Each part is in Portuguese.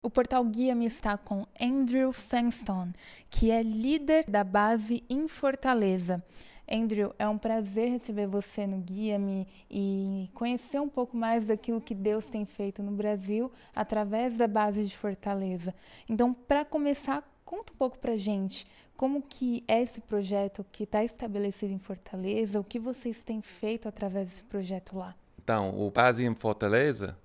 O portal Guia-me está com Andrew Fenston, que é líder da base em Fortaleza. Andrew, é um prazer receber você no Guia-me e conhecer um pouco mais daquilo que Deus tem feito no Brasil através da base de Fortaleza. Então, para começar, conta um pouco para gente como que é esse projeto que está estabelecido em Fortaleza, o que vocês têm feito através desse projeto lá. Então, o Base em Fortaleza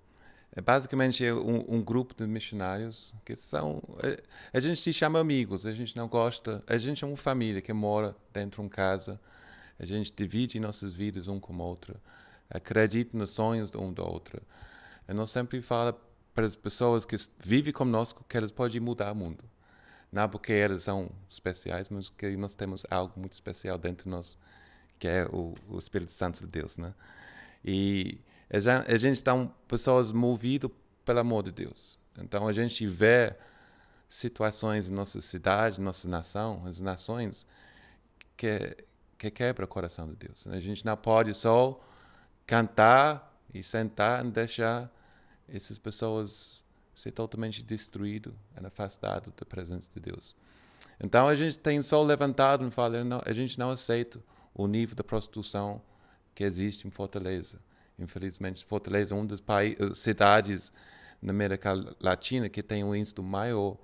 é basicamente um, um, grupo de missionários que são. A, é, a, gente se chama amigos, a gente não gosta. A gente é uma família que mora dentro de uma casa, a gente divide nossas vidas um com o outro, acredita nos sonhos de um do outro. E nós sempre fala para as pessoas que vivem conosco que elas podem mudar o mundo. Não porque elas são especiais, mas que nós temos algo muito especial dentro de nós, que é o, o Espírito Santo de Deus, né? E é a gente, está um, pessoas movidas pelo amor de Deus. Então a gente vê situações em nossa cidade, nossa nação, as nações que, que quebra o coração de Deus. A gente não pode só cantar e sentar e deixar essas pessoas ser totalmente destruído e afastado da presença de Deus. Então a gente tem só levantado e falando, a gente não aceita o nível da prostituição que existe em Fortaleza. Infelizmente, Fortaleza é uma das eh, cidades na América Latina que tem um índice maior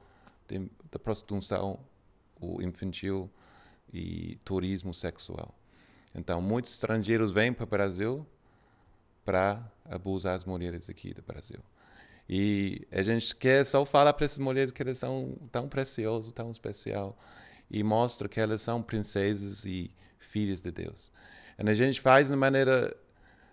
de, de prostituição infantil e turismo sexual. Então, muitos estrangeiros vêm para o Brasil para abusar as mulheres aqui do Brasil. E a gente quer só falar para essas mulheres que elas são tão preciosas, tão especial e mostra que elas são princesas e filhas de Deus. E a gente faz de maneira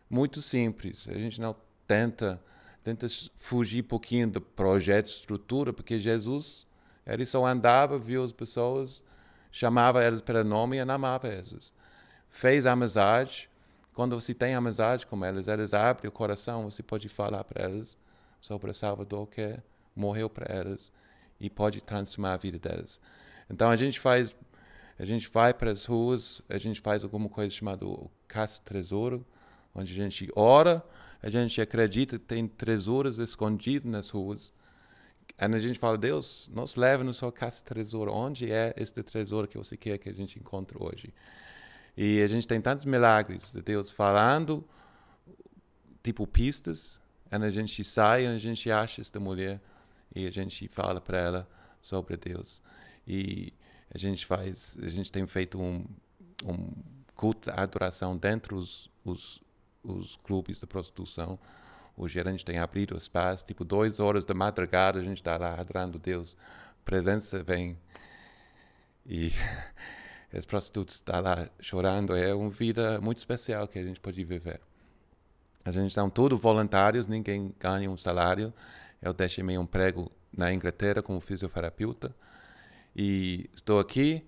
muito simples. A gente não tenta tenta fugir um pouquinho do projeto, estrutura, porque Jesus, ele só andava, viu as pessoas, chamava elas pelo nome e amava elas. Fez amizade. Quando você tem amizade com elas, elas abrem o coração, você pode falar para elas sobre o Salvador que morreu para elas e pode transformar a vida delas. Então a gente faz, a gente vai para as ruas, a gente faz alguma coisa chamada caça-tesouro, onde a gente ora, a gente acredita que tem tesouros escondidos nas ruas. E a gente fala, Deus, nos leva no seu casa tesouro. Onde é este tesouro que você quer que a gente encontre hoje? E a gente tem tantos milagres de Deus falando, tipo pistas, e a gente sai e a gente acha esta mulher e a gente fala para ela sobre Deus. E a gente faz, a gente tem feito um, um culto de adoração dentro os, os os clubes de prostituição, os gerentes têm abrido o espaço, tipo, duas horas da madrugada a gente está lá adorando Deus, presença vem e as prostitutas estão lá chorando. É uma vida muito especial que a gente pode viver. A gente são todos voluntários, ninguém ganha um salário. Eu deixei meu emprego na Inglaterra como fisioterapeuta e estou aqui.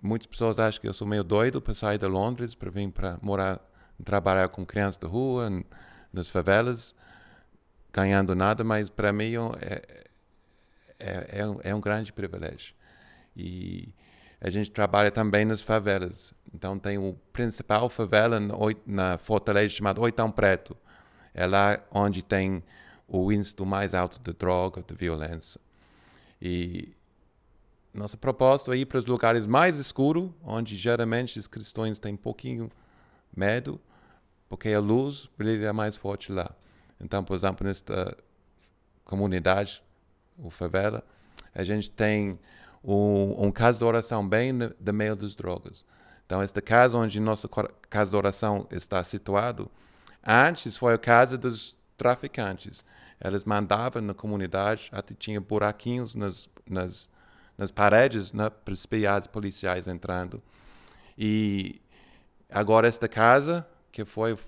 Muitas pessoas acham que eu sou meio doido para sair de Londres para vir para morar trabalhar com crianças da rua, nas favelas, ganhando nada, mas para mim é, é, é, é, um, é um grande privilégio. E a gente trabalha também nas favelas. Então tem o principal favela na Fortaleza chamado Oitão Preto. É lá onde tem o índice do mais alto de droga, de violência. E nossa proposta é ir para os lugares mais escuros, onde geralmente os cristãos têm pouquinho medo, porque a luz brilha mais forte lá. Então, por exemplo, nesta comunidade, o favela, a gente tem um, um caso de oração bem no, no meio das drogas. Então, este casa onde nosso casa de oração está situado, antes foi a casa dos traficantes. Eles mandavam na comunidade, até tinha buraquinhos nas, nas, nas paredes né, para espiar os policiais entrando. E Agora esta casa, que foi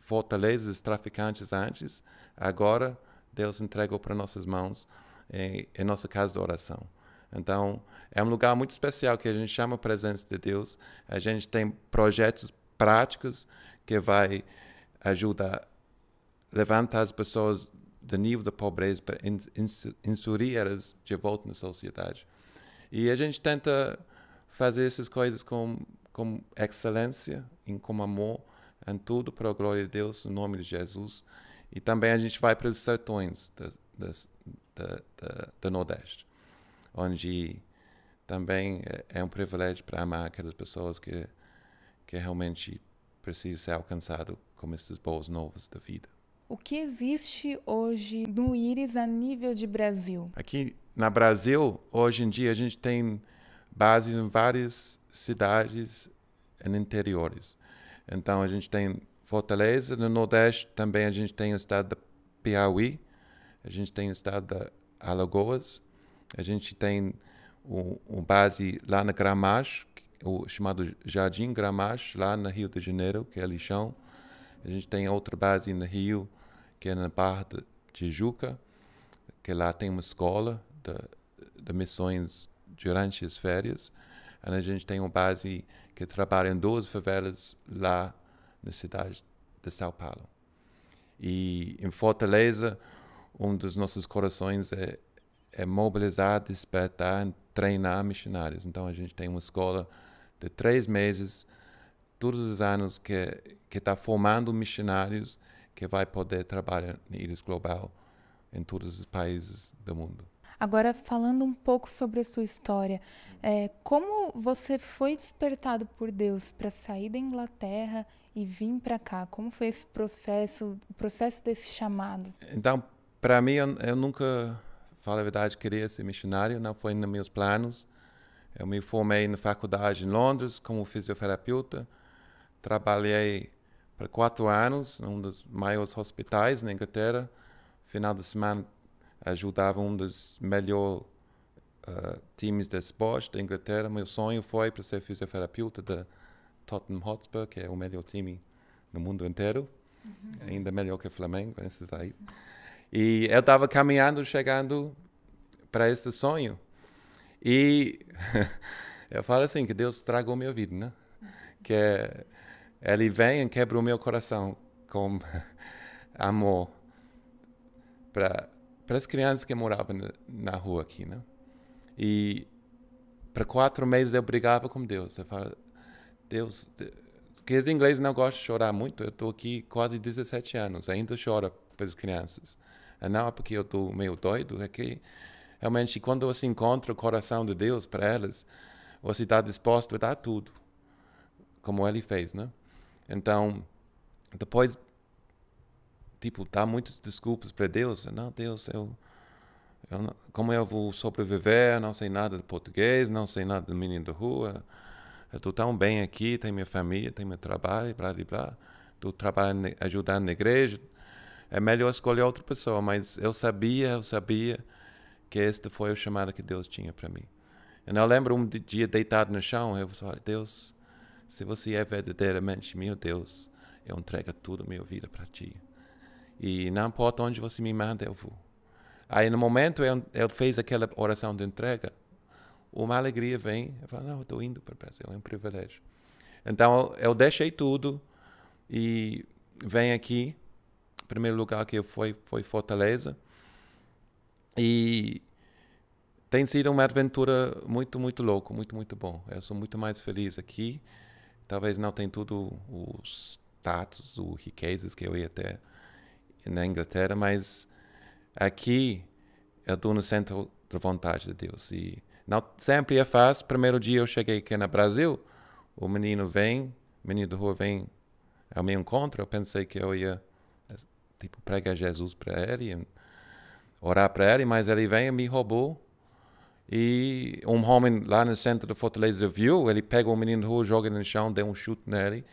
fortaleza dos traficantes antes, agora Deus entregou para nossas mãos em, eh, em nossa casa de oração. Então, é um lugar muito especial que a gente chama a presença de Deus. A gente tem projetos práticos que vai ajudar a levantar as pessoas do nível da pobreza para inserir elas de volta na sociedade. E a gente tenta fazer essas coisas com com excelência e com amor em tudo para a glória de Deus, no nome de Jesus. E também a gente vai para os sertões do, do, Nordeste, onde também é, é um privilégio para amar aquelas pessoas que, que realmente precisam ser alcançadas com esses bons novos da vida. O que existe hoje no íris a nível de Brasil? Aqui na Brasil, hoje em dia, a gente tem bases em várias cidades em interiores. Então a gente tem Fortaleza, no Nordeste também a gente tem o estado da Piauí, a gente tem o estado da Alagoas, a gente tem o, base lá na Gramacho, o chamado Jardim Gramacho, lá no Rio de Janeiro, que é lixão. A gente tem outra base no Rio, que é na Barra de Tijuca, que lá tem uma escola de, de missões durante as férias a gente tem uma base que trabalha em duas favelas lá na cidade de São Paulo. E em Fortaleza, um dos nossos corações é, é mobilizar, despertar, treinar missionários. Então a gente tem uma escola de três meses, todos os anos, que está formando missionários que vai poder trabalhar na Ilhas Global em todos os países do mundo. Agora, falando um pouco sobre a sua história, é, como você foi despertado por Deus para sair da Inglaterra e vir para cá? Como foi esse processo, o processo desse chamado? Então, para mim, eu, eu nunca, falo a verdade, queria ser missionário, não foi nos meus planos. Eu me formei na faculdade em Londres como fisioterapeuta, trabalhei por quatro anos em um dos maiores hospitais na Inglaterra. Final de semana ajudava um dos melhores uh, times de esporte da Inglaterra. Meu sonho foi para ser fisioterapeuta da Tottenham Hotspur, que é o melhor time no mundo inteiro, uhum. ainda melhor que o Flamengo, esses aí. E eu estava caminhando, chegando para esse sonho. E eu falo assim, que Deus tragou minha vida, né? Que ele vem e quebra o meu coração com amor para para as crianças que moravam na rua aqui, né? E para quatro meses eu brigava com Deus. Eu falava, Deus, porque os ingleses não gostam de chorar muito. Eu estou aqui quase 17 anos, ainda choro para as crianças. Ah, não é porque eu estou meio doido, é que realmente quando você encontra o coração de Deus para elas, você está disposto a dar tudo, como ele fez, né? Então, depois tipo, dá tá muitas desculpas para Deus. Não, Deus, eu, eu como eu vou sobreviver? Não sei nada de português, não sei nada do menino da rua. Eu estou tão bem aqui, tenho minha família, tenho meu trabalho, blá, blá, blá. Estou trabalhando, ajudando na igreja. É melhor escolher outra pessoa, mas eu sabia, eu sabia que este foi o chamado que Deus tinha para mim. Eu eu lembro um dia deitado no chão, eu falei, Deus, se você é verdadeiramente meu Deus, eu entrego toda a minha vida para ti. E não importa onde você me manda, eu vou. Aí no momento ele, eu fez aquela oração de entrega, uma alegria vem. Eu falo, não, eu estou indo para o Brasil, é um privilégio. Então eu deixei tudo e venho aqui. O primeiro lugar que eu fui foi Fortaleza. E tem sido uma aventura muito, muito louco, muito, muito bom. Eu sou muito mais feliz aqui. Talvez não tenha tudo os status, os riquezas que eu ia ter na Inglaterra, mas aqui eu estou no centro da vontade de Deus. E não sempre é fácil. Primeiro dia eu cheguei aqui no Brasil, o menino vem, o menino da rua vem ao meu encontro. Eu pensei que eu ia tipo pregar Jesus para ele, orar para ele, mas ele vem e me roubou. E um homem lá no centro do Fortaleza viu, ele pega o menino da rua, joga no chão, deu um chute nele.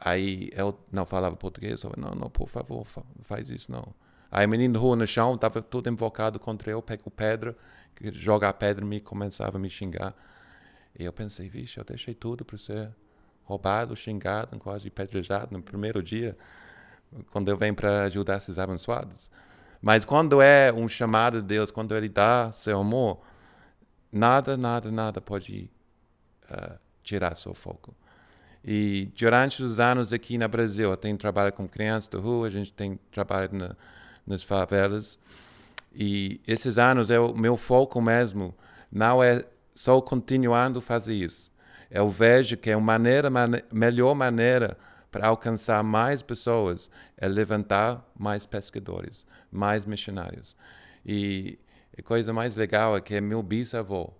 Aí eu é não falava português, eu falei, não, não, por favor, faz isso não. Aí o menino rua no chão, estava todo invocado contra eu, pegou pedra, joga a pedra em mim, começava a me xingar. E eu pensei, vixe, eu deixei tudo para ser roubado, xingado, quase pedrejado no primeiro dia, quando eu venho para ajudar esses abençoados. Mas quando é um chamado de Deus, quando Ele dá seu amor, nada, nada, nada pode uh, tirar seu foco. E durante os anos aqui no Brasil, eu tenho trabalho com crianças da rua, a gente tem trabalho na, nas favelas. E esses anos, é o meu foco mesmo não é só continuando fazer isso. Eu vejo que é a maneira, melhor maneira para alcançar mais pessoas é levantar mais pescadores, mais missionários. E a coisa mais legal é que é meu bisavô,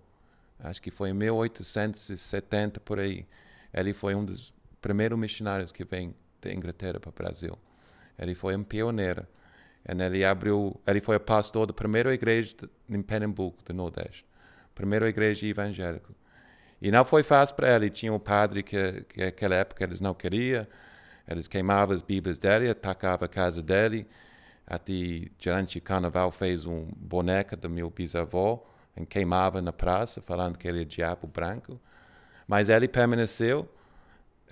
acho que foi em 1870 por aí, ele foi um dos primeiros missionários que vem da Inglaterra para o Brasil. Ele foi um pioneiro. Ele abriu, ele foi pastor da primeira igreja em Pernambuco, do Nordeste, primeira igreja evangélica. E não foi fácil para ele. Tinha um padre que, que naquela época eles não queriam. Eles queimavam as Bíblias dele, atacavam a casa dele. Até durante o carnaval fez um boneca do meu bisavô e queimava na praça, falando que ele é diabo branco. Mas ele permaneceu,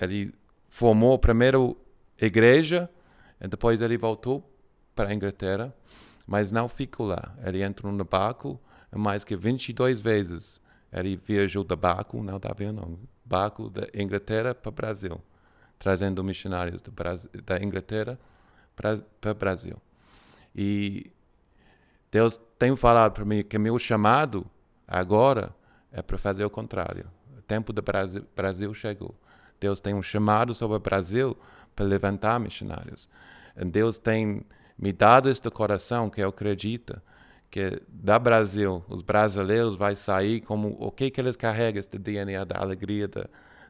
ele formou primeiro igreja, e depois ele voltou para a Inglaterra, mas não ficou lá. Ele entrou no barco mais que 22 vezes. Ele viajou de barco, não tá da avião barco da Inglaterra para o Brasil, trazendo missionários Brasil, da Inglaterra para, para o Brasil. E Deus tem falado para mim que meu chamado agora é para fazer o contrário tempo do Brasil, Brasil chegou. Deus tem um chamado sobre o Brasil para levantar missionários. Deus tem me dado este coração que eu acredito que da Brasil, os brasileiros vai sair como o que que eles carregam este DNA da alegria, da,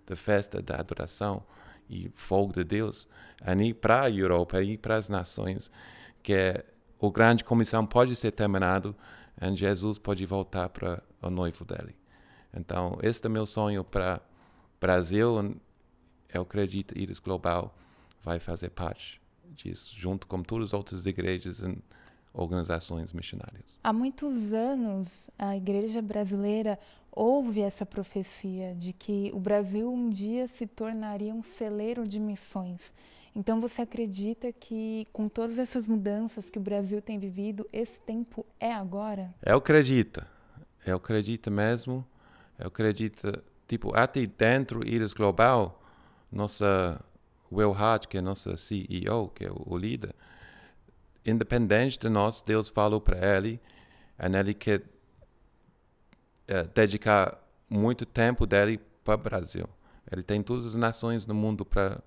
da festa, da adoração e fogo de Deus, ali para a Europa e para as nações, que é o grande comissão pode ser terminado e Jesus pode voltar para o noivo dele. Então, este é o meu sonho para Brasil. Eu acredito Iris Global vai fazer parte disso, junto com todas as outras igrejas e organizações missionárias. Há muitos anos, a igreja brasileira ouve essa profecia de que o Brasil um dia se tornaria um celeiro de missões. Então você acredita que com todas essas mudanças que o Brasil tem vivido, esse tempo é agora? Eu acredito. Eu acredito mesmo. Eu acredito, tipo, até dentro Iris Global, nossa Will Hart, que é nossa CEO, que é o líder, independente de nós, Deus falou para ele, e ele quer é, dedicar muito tempo dele para o Brasil. Ele tem todas as nações no mundo para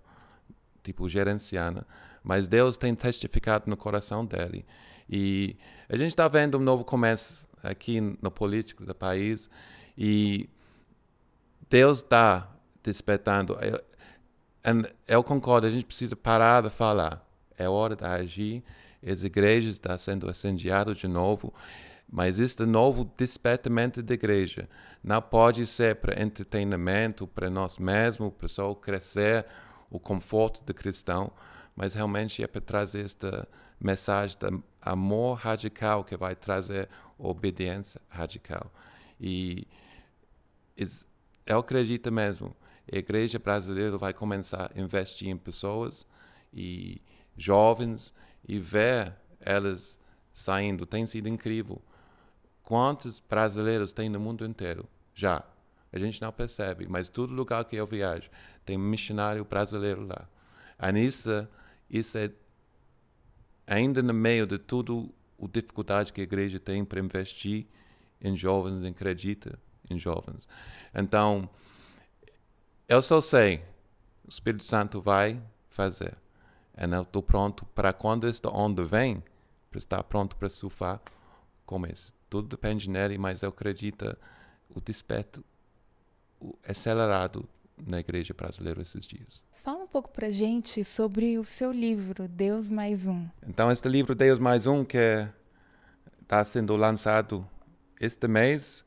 tipo gerenciar, né? mas Deus tem testificado no coração dele. E a gente está vendo um novo começo aqui no político do país e Deus está despertando. Eu, é, é, é, eu concordo, a gente precisa parar de falar. É hora de agir. As igrejas estão sendo incendiadas de novo. Mas este novo despertamento da igreja não pode ser para entretenimento, para nós mesmos, para só crescer o conforto do cristão, mas realmente é para trazer esta mensagem de amor radical que vai trazer obediência radical. E eu acredito mesmo, a igreja brasileira vai começar a investir em pessoas e jovens e ver elas saindo tem sido incrível. Quantos brasileiros tem no mundo inteiro já? A gente não percebe, mas todo lugar que eu viajo tem um missionário brasileiro lá. Anissa, isso, é ainda no meio de tudo a dificuldade que a igreja tem para investir em jovens, acredita em jovens. Então, eu só sei, o Espírito Santo vai fazer. E eu estou pronto para quando esta onda vem, para estar pronto para surfar com isso. Tudo depende nele, mas eu acredito o desperto acelerado na igreja brasileira esses dias. Fala um pouco para gente sobre o seu livro Deus Mais Um. Então este livro Deus Mais Um que está sendo lançado este mês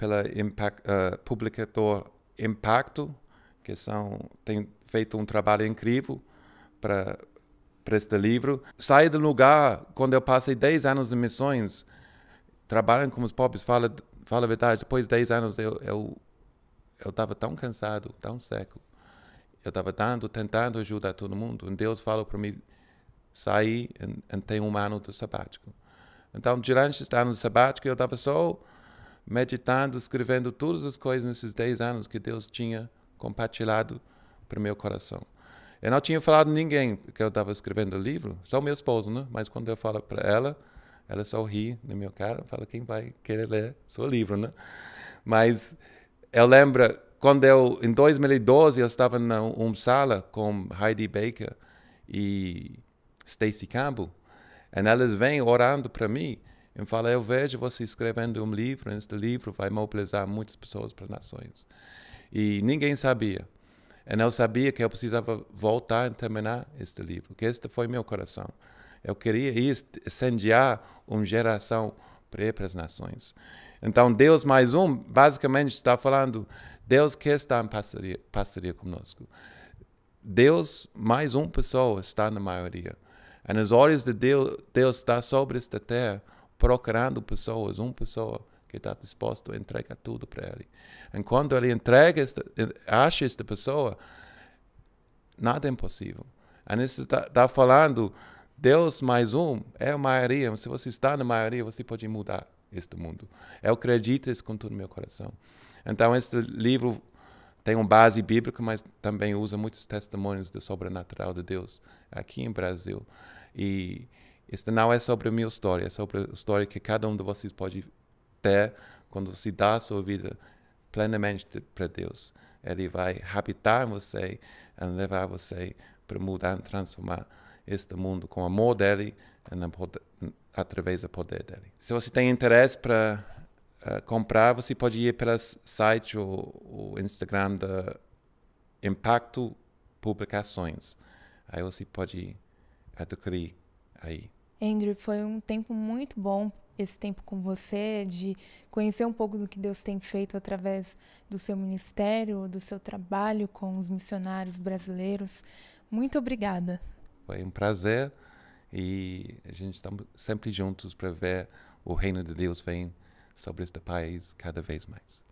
pela impact, uh, eh, publicador Impacto, que são tem feito um trabalho incrível para para este livro. Saí do lugar quando eu passei 10 anos em missões, trabalhando com os pobres, fala fala a verdade, depois de 10 anos eu eu eu estava tão cansado, tão seco. Eu estava dando, tentando ajudar todo mundo. E Deus falou para mim sair e, e ter um ano do sabático. Então, durante este ano do sabático, eu estava só meditando, escrevendo todas as coisas nesses 10 anos que Deus tinha compartilhado para o meu coração. Eu não tinha falado ninguém que eu estava escrevendo o livro, só o meu esposo, né? Mas quando eu falo para ela, ela sorri no meu cara, fala quem vai querer ler seu livro, né? Mas eu lembro quando eu em 2012 eu estava na um sala com Heidi Baker e Stacy Campbell, e elas vêm orando para mim eu falo, eu vejo você escrevendo um livro, este livro vai mobilizar muitas pessoas para nações. E ninguém sabia. Eu sabia que eu precisava voltar e terminar este livro, que este foi meu coração. Eu queria incendiar uma geração para as nações. Então, Deus mais um, basicamente, está falando: Deus quer estar em parceria, parceria conosco. Deus mais uma pessoa está na maioria. E nos olhos de Deus, Deus está sobre esta terra procurando pessoas, uma pessoa que está disposto a entregar tudo para ele. Enquanto ele entrega, esta, acha esta pessoa, nada é impossível. A gente está tá falando, Deus mais um é a maioria. Se você está na maioria, você pode mudar este mundo. Eu acredito isso com todo o meu coração. Então, este livro tem uma base bíblica, mas também usa muitos testemunhos do sobrenatural de Deus aqui em Brasil. E isto não é sobre a minha história, é sobre a história que cada um de vocês pode ter quando você dá a sua vida plenamente para Deus. Ele vai habitar em você e levar você para mudar e transformar este mundo com o amor dele e através do poder dele. Se você tem interesse para uh, comprar, você pode ir pelo site ou, ou Instagram da Impacto Publicações. Aí você pode adquirir aí. Andrew, foi um tempo muito bom esse tempo com você, de conhecer um pouco do que Deus tem feito através do seu ministério, do seu trabalho com os missionários brasileiros. Muito obrigada. Foi um prazer e a gente está sempre juntos para ver o reino de Deus vem sobre este país cada vez mais.